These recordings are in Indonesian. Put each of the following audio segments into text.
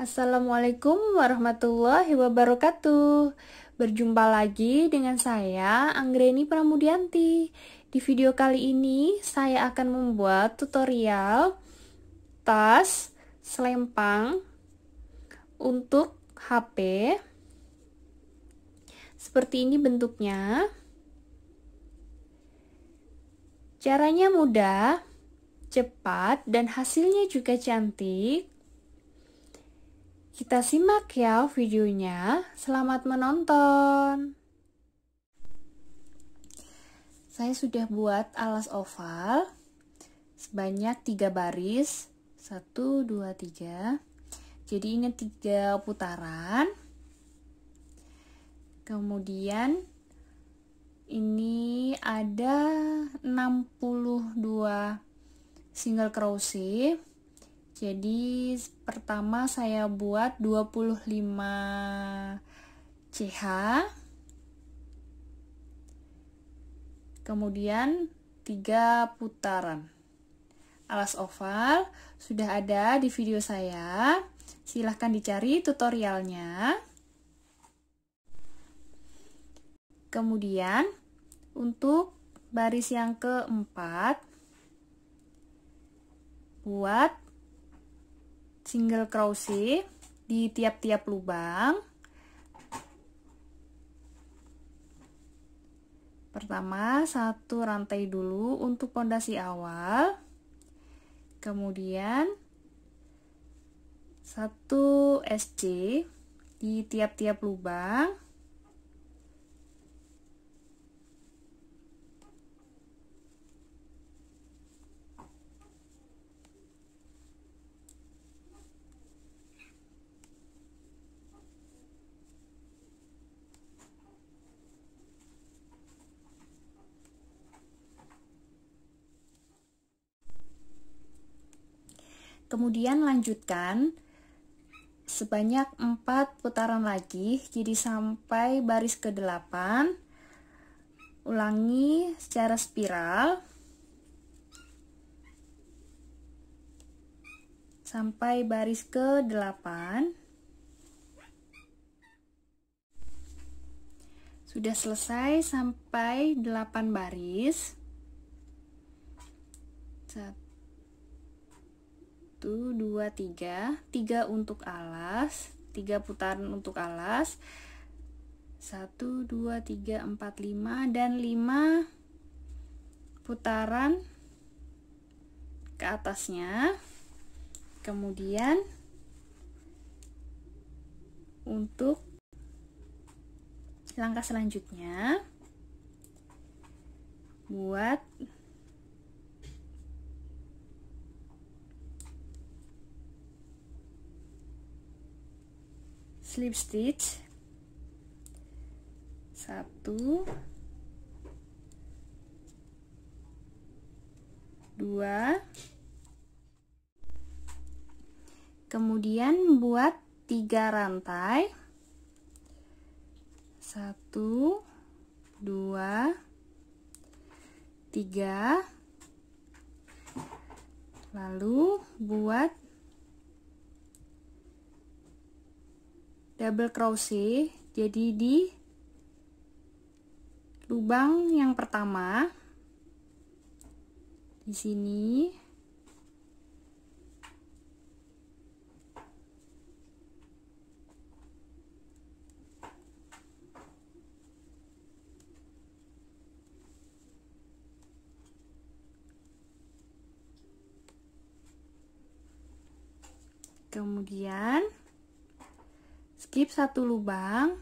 Assalamualaikum warahmatullahi wabarakatuh. Berjumpa lagi dengan saya Anggreni Pramudianti. Di video kali ini saya akan membuat tutorial tas selempang untuk HP. Seperti ini bentuknya. Caranya mudah, cepat, dan hasilnya juga cantik. Kita simak ya videonya. Selamat menonton. Saya sudah buat alas oval sebanyak 3 baris. 1 2 3. Jadi ini 3 putaran. Kemudian ini ada 62 single crochet jadi pertama saya buat 25 CH. Kemudian 3 putaran. Alas oval sudah ada di video saya. Silahkan dicari tutorialnya. Kemudian untuk baris yang keempat buat single crochet di tiap-tiap lubang pertama satu rantai dulu untuk pondasi awal kemudian satu SC di tiap-tiap lubang Kemudian lanjutkan sebanyak 4 putaran lagi, jadi sampai baris ke-8. Ulangi secara spiral. Sampai baris ke-8. Sudah selesai sampai 8 baris. 1 1, dua tiga tiga untuk alas tiga putaran untuk alas satu dua tiga empat lima dan lima putaran ke atasnya kemudian untuk langkah selanjutnya buat slip stitch satu dua kemudian buat tiga rantai satu dua tiga lalu buat double crochet jadi di lubang yang pertama di sini kemudian skip satu lubang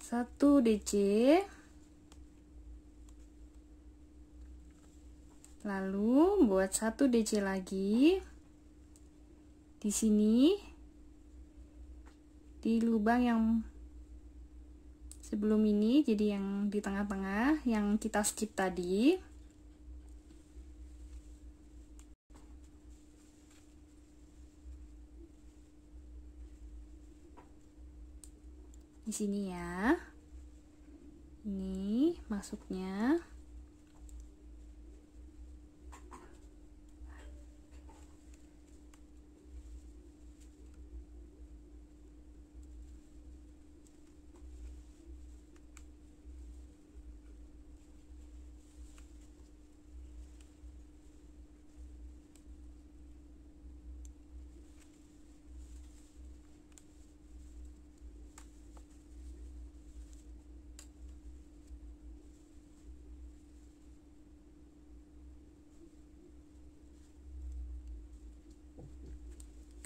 satu DC lalu buat satu DC lagi di sini di lubang yang sebelum ini jadi yang di tengah-tengah yang kita skip tadi di sini ya ini masuknya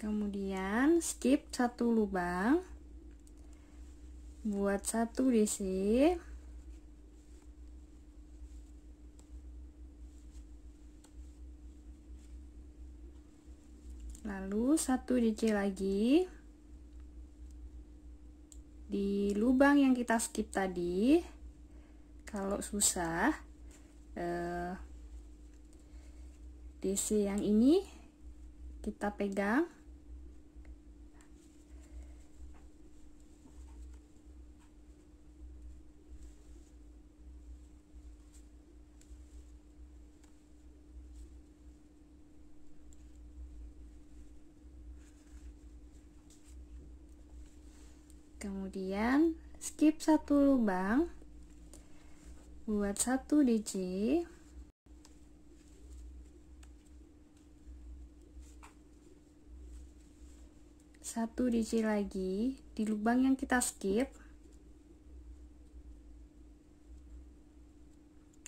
kemudian skip satu lubang buat satu DC lalu satu DC lagi di lubang yang kita skip tadi kalau susah eh, DC yang ini kita pegang kemudian skip satu lubang buat satu dc satu dc lagi di lubang yang kita skip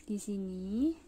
di sini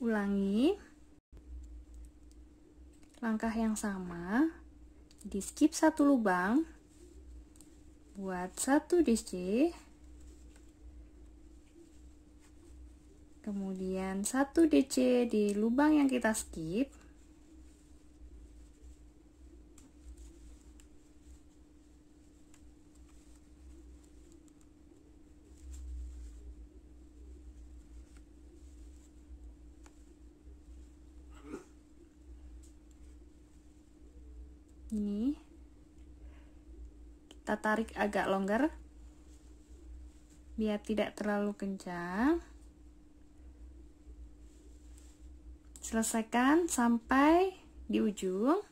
ulangi langkah yang sama di skip satu lubang buat satu dc kemudian satu DC di lubang yang kita skip tarik agak longgar biar tidak terlalu kencang selesaikan sampai di ujung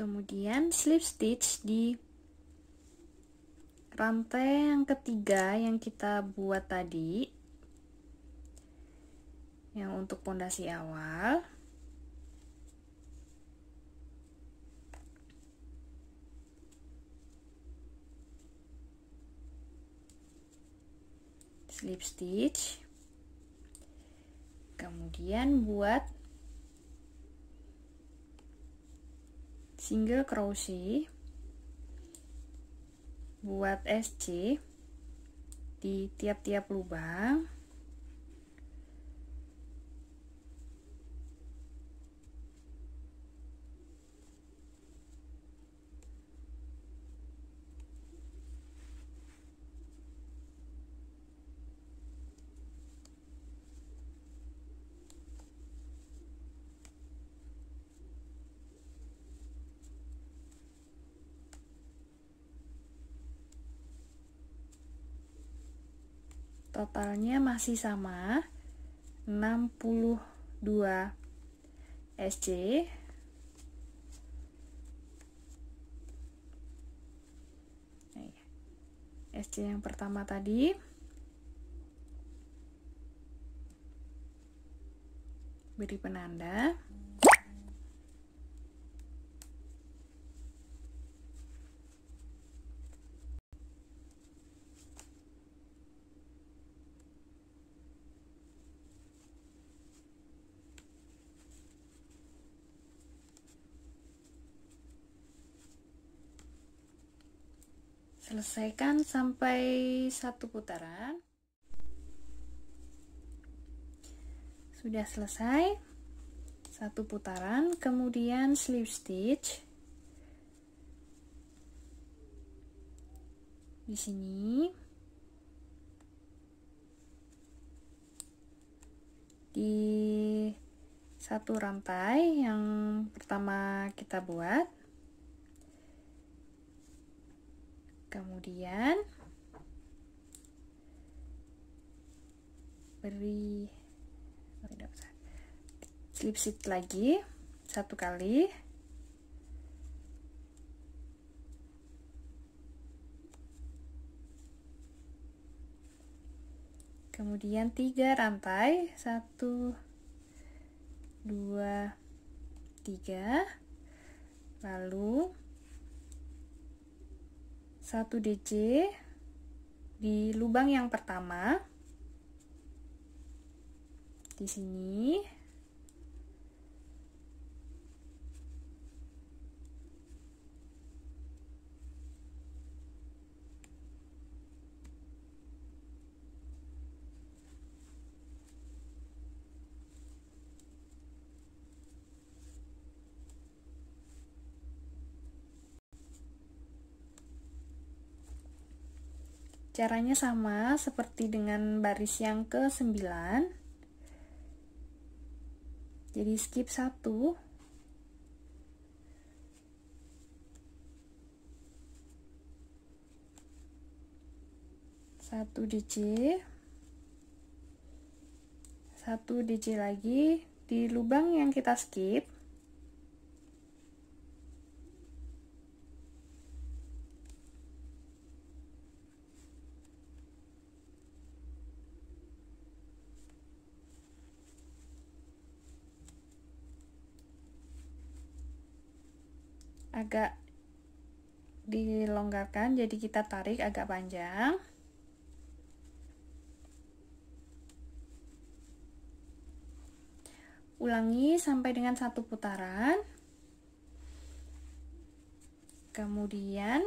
kemudian slip stitch di rantai yang ketiga yang kita buat tadi yang untuk pondasi awal slip stitch kemudian buat single crochet buat SC di tiap-tiap lubang totalnya masih sama 62 SC SC yang pertama tadi beri penanda selesaikan sampai satu putaran sudah selesai satu putaran kemudian slip stitch di sini di satu rantai yang pertama kita buat Kemudian beri slip stitch lagi satu kali kemudian tiga rantai satu dua tiga lalu 1 DC di lubang yang pertama di sini Caranya sama seperti dengan baris yang ke-9. Jadi skip 1. Satu dc, Satu dc lagi di lubang yang kita skip agak dilonggarkan jadi kita tarik agak panjang ulangi sampai dengan satu putaran kemudian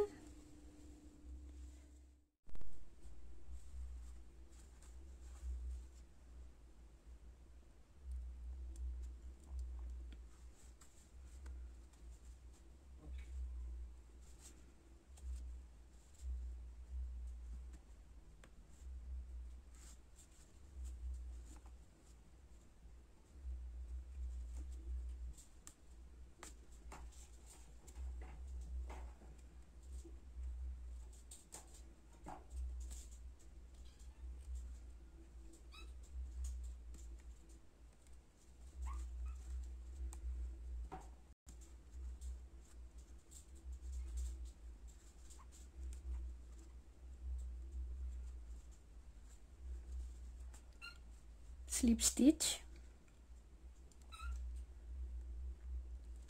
slip stitch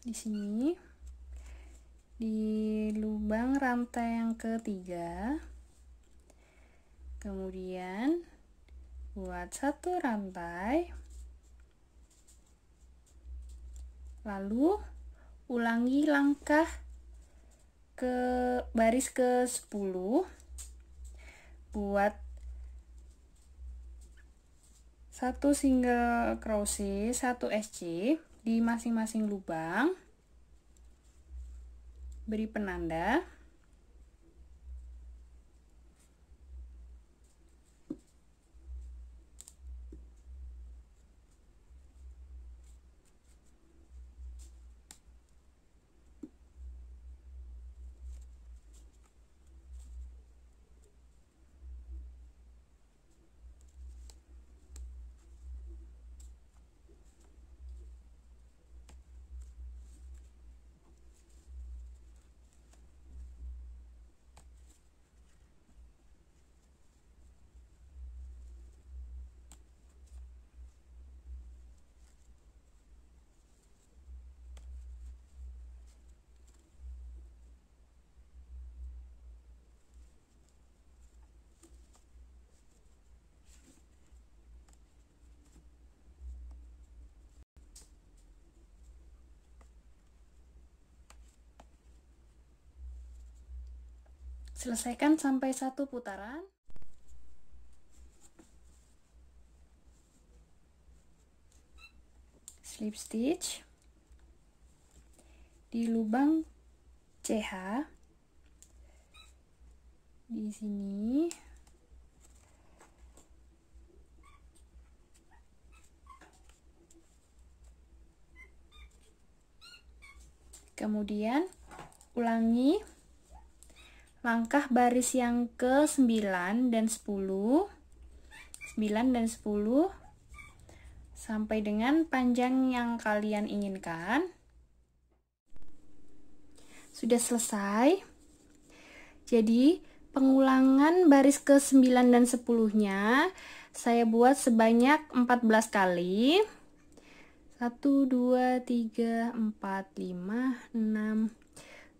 di sini di lubang rantai yang ketiga kemudian buat satu rantai lalu ulangi langkah ke baris ke 10 buat satu single crochet, satu SC di masing-masing lubang. Beri penanda. Selesaikan sampai satu putaran. Slip stitch di lubang CH di sini kemudian ulangi langkah baris yang ke 9 dan 10 9 dan 10 sampai dengan panjang yang kalian inginkan sudah selesai jadi pengulangan baris ke 9 dan 10 nya saya buat sebanyak 14 kali 1, 2, 3, 4, 5, 6,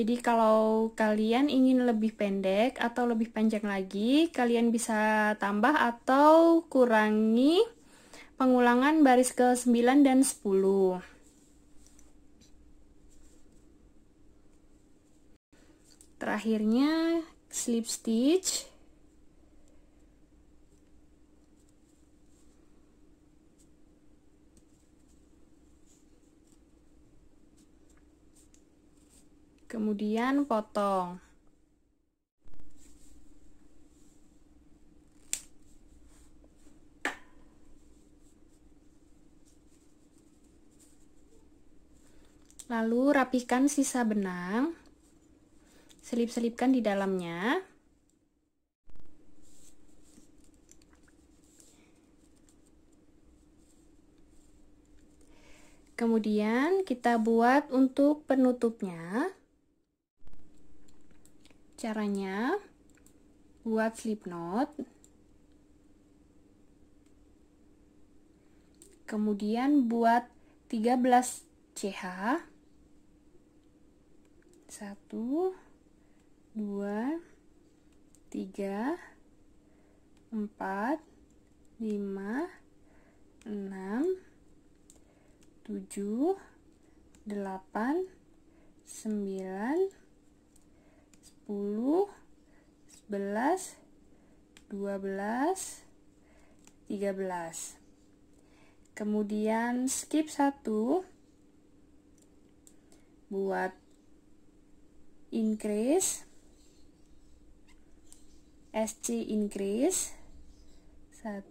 Jadi kalau kalian ingin lebih pendek atau lebih panjang lagi, kalian bisa tambah atau kurangi pengulangan baris ke 9 dan 10. Terakhirnya slip stitch kemudian potong. Lalu rapikan sisa benang, selip-selipkan di dalamnya. Kemudian kita buat untuk penutupnya. Caranya buat slip knot. Kemudian buat 13 CH. 1 2 3 4 5 6 7 8 9 10 11 12 13 kemudian skip 1 buat increase SC increase 1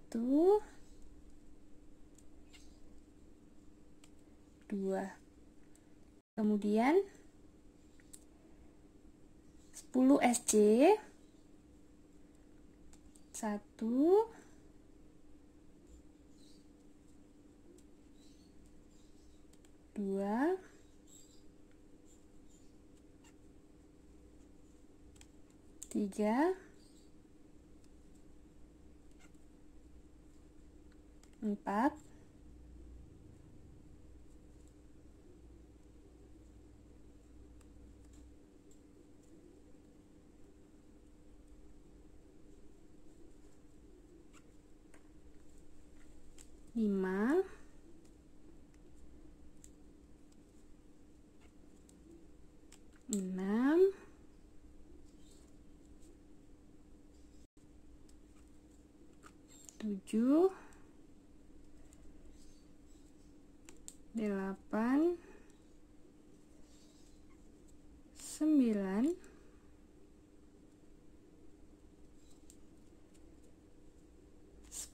2 kemudian 10 SC 1 2 3 4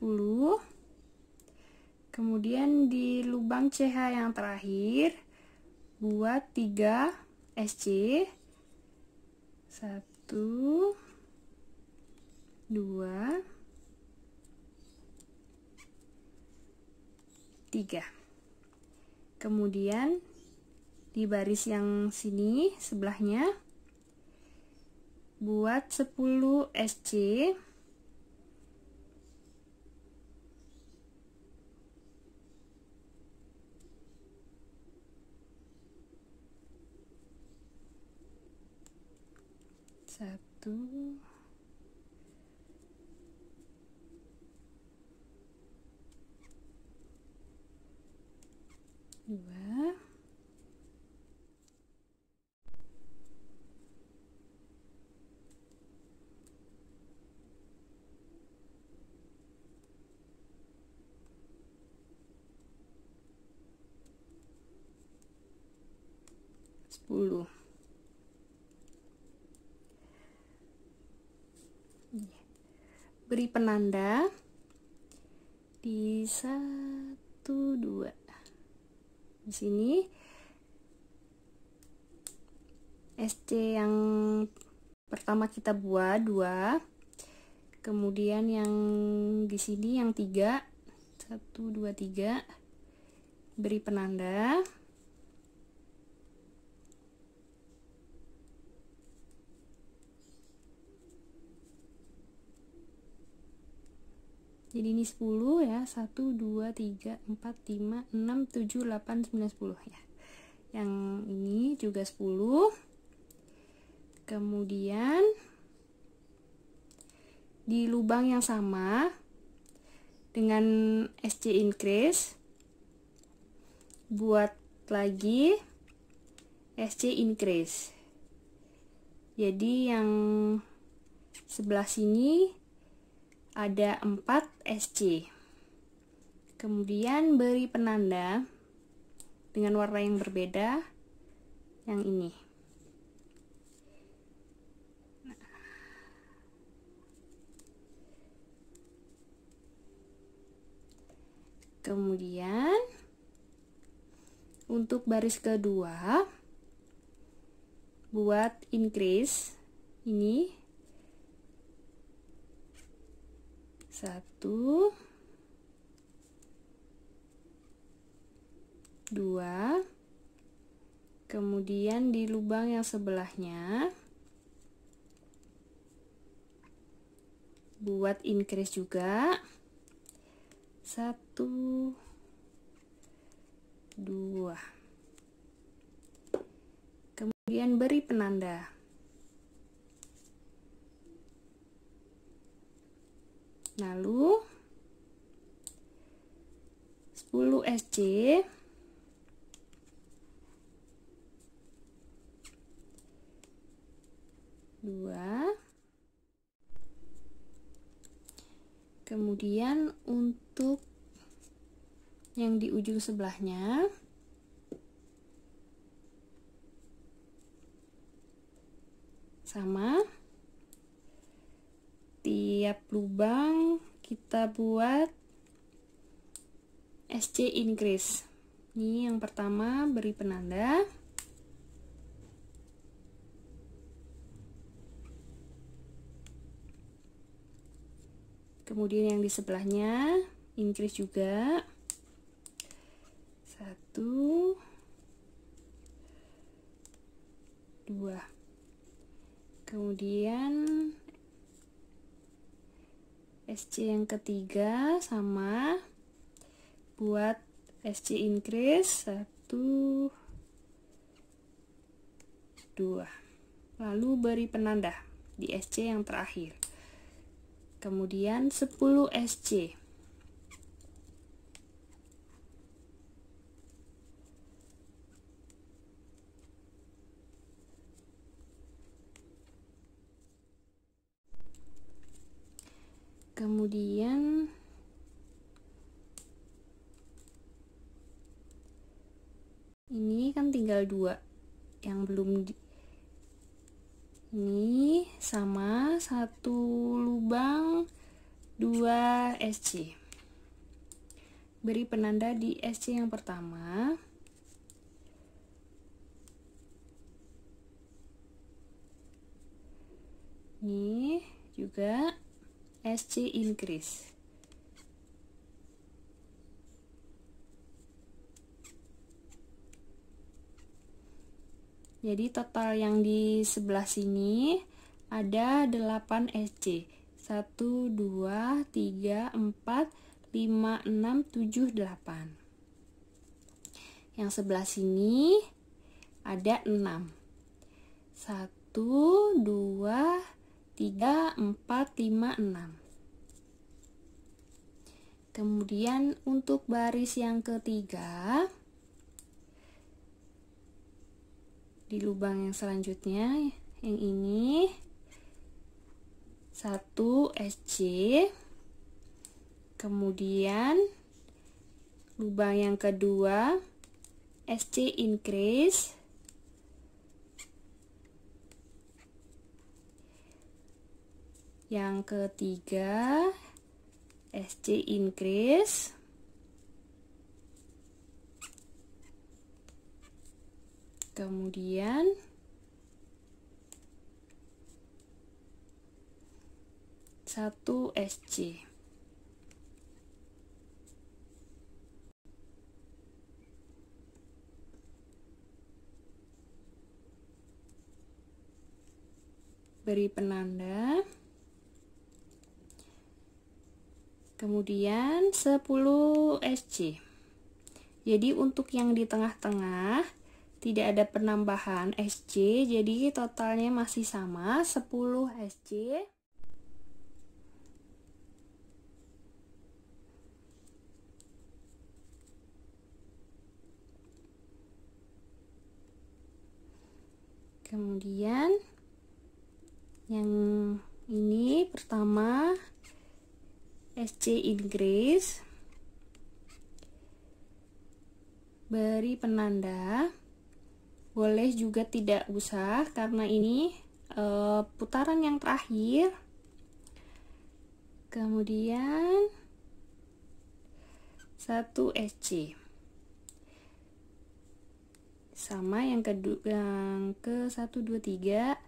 10 kemudian di lubang CH yang terakhir buat 3 SC 1 2 3 kemudian di baris yang sini sebelahnya buat 10 SC through. Where? beri penanda di satu dua di sini SC yang pertama kita buat dua kemudian yang di sini yang tiga satu dua tiga beri penanda jadi ini 10 ya 1 2 3 4 5 6 7 8 9 10 ya yang ini juga 10 kemudian di lubang yang sama dengan SC increase buat lagi SC increase jadi yang sebelah sini ada 4 SC. Kemudian beri penanda dengan warna yang berbeda yang ini. Kemudian untuk baris kedua buat increase ini satu dua kemudian di lubang yang sebelahnya buat increase juga satu dua kemudian beri penanda lalu 10 SC dua kemudian untuk yang di ujung sebelahnya sama kita buat SC increase. ini yang pertama beri penanda kemudian yang di sebelahnya increase juga satu dua kemudian SC yang ketiga sama buat SC increase 1 2 lalu beri penanda di SC yang terakhir kemudian 10 SC kemudian ini kan tinggal dua yang belum di ini sama satu lubang dua SC beri penanda di SC yang pertama ini juga SC increase Jadi total yang di sebelah sini ada 8 SC. 1 2 3 4 5 6 7 8. Yang sebelah sini ada 6. 1 2 3 3, 4, 5, 6 kemudian untuk baris yang ketiga di lubang yang selanjutnya yang ini 1 SC kemudian lubang yang kedua SC increase yang ketiga SC increase kemudian satu SC beri penanda kemudian 10 SC jadi untuk yang di tengah-tengah tidak ada penambahan SC jadi totalnya masih sama 10 SC kemudian yang ini pertama SC Inggris beri penanda boleh juga tidak usah karena ini e, putaran yang terakhir kemudian 1 SC sama yang kedua yang ke 1 2 3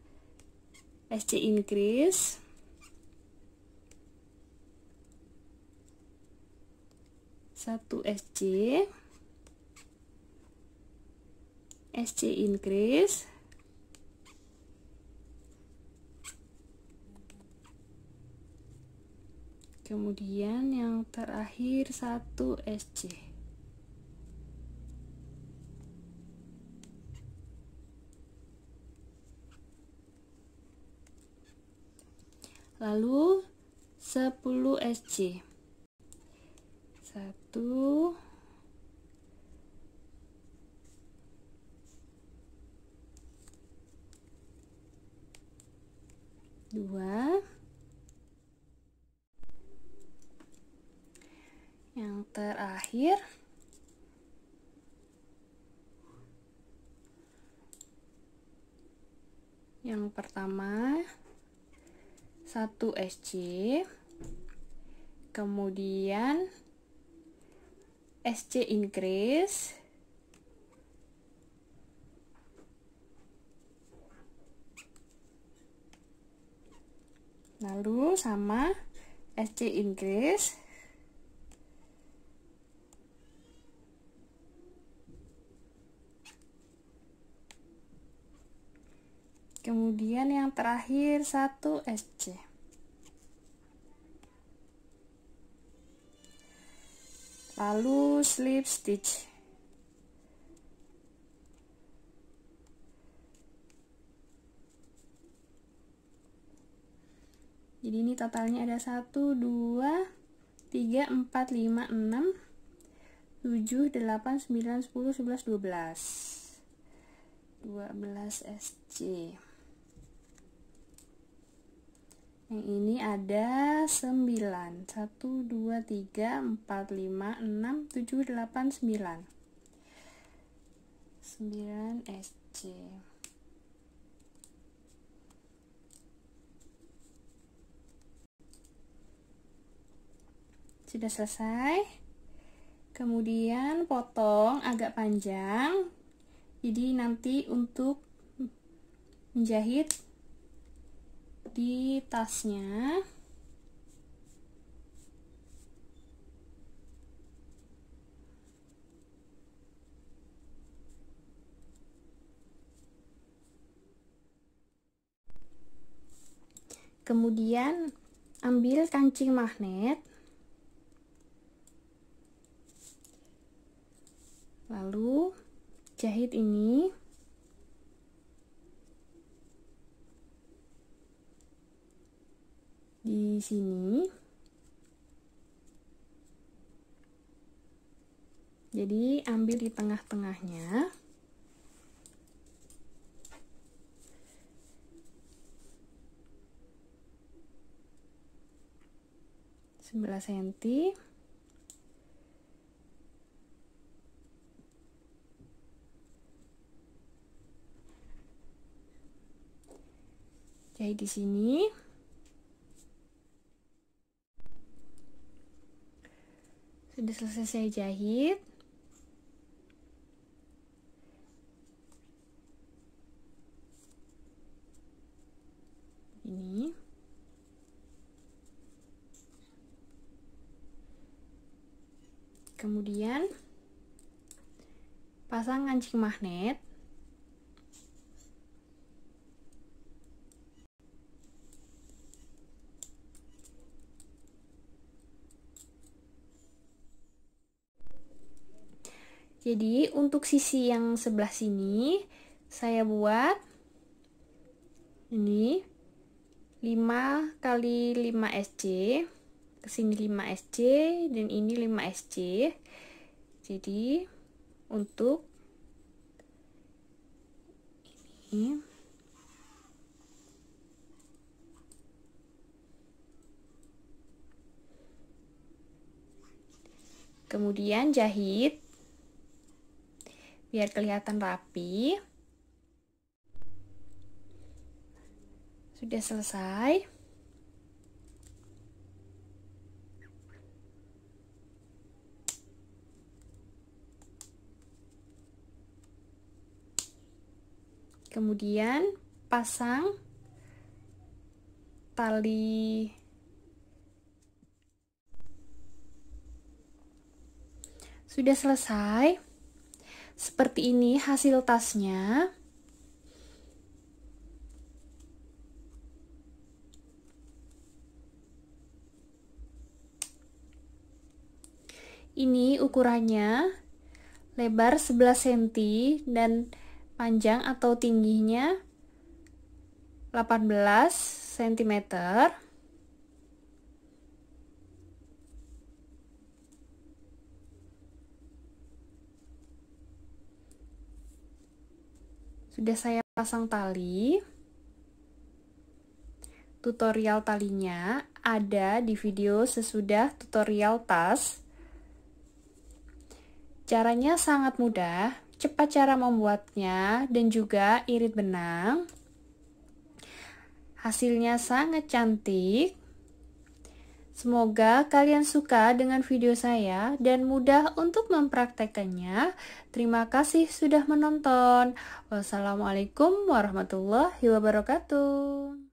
SC increase 1 SC SC increase kemudian yang terakhir 1 SC lalu 10 SC satu dua yang terakhir yang pertama satu SC kemudian SC increase, lalu sama SC increase, kemudian yang terakhir satu SC lalu slip stitch jadi ini totalnya ada 1, 2, 3, 4, 5, 6 7, 8, 9, 10, 11, 12 12 SC yang ini ada 9. 1, 2, 3, 4, 5, 6, 7, 8, 9. 9 SC. Sudah selesai. Kemudian potong agak panjang. Jadi nanti untuk menjahit di tasnya kemudian ambil kancing magnet lalu jahit ini di sini. Jadi ambil di tengah-tengahnya. Sebelah senti. Jadi di sini sudah selesai saya jahit ini kemudian pasang kancing magnet Jadi untuk sisi yang sebelah sini saya buat ini 5 kali 5 SC ke sini 5 SC dan ini 5 SC. Jadi untuk ini Kemudian jahit biar kelihatan rapi sudah selesai kemudian pasang tali sudah selesai seperti ini hasil tasnya. Ini ukurannya lebar 11 cm dan panjang atau tingginya 18 cm. Sudah saya pasang tali. Tutorial talinya ada di video sesudah tutorial tas. Caranya sangat mudah, cepat cara membuatnya dan juga irit benang. Hasilnya sangat cantik. Semoga kalian suka dengan video saya dan mudah untuk mempraktekannya. Terima kasih sudah menonton. Wassalamualaikum warahmatullahi wabarakatuh.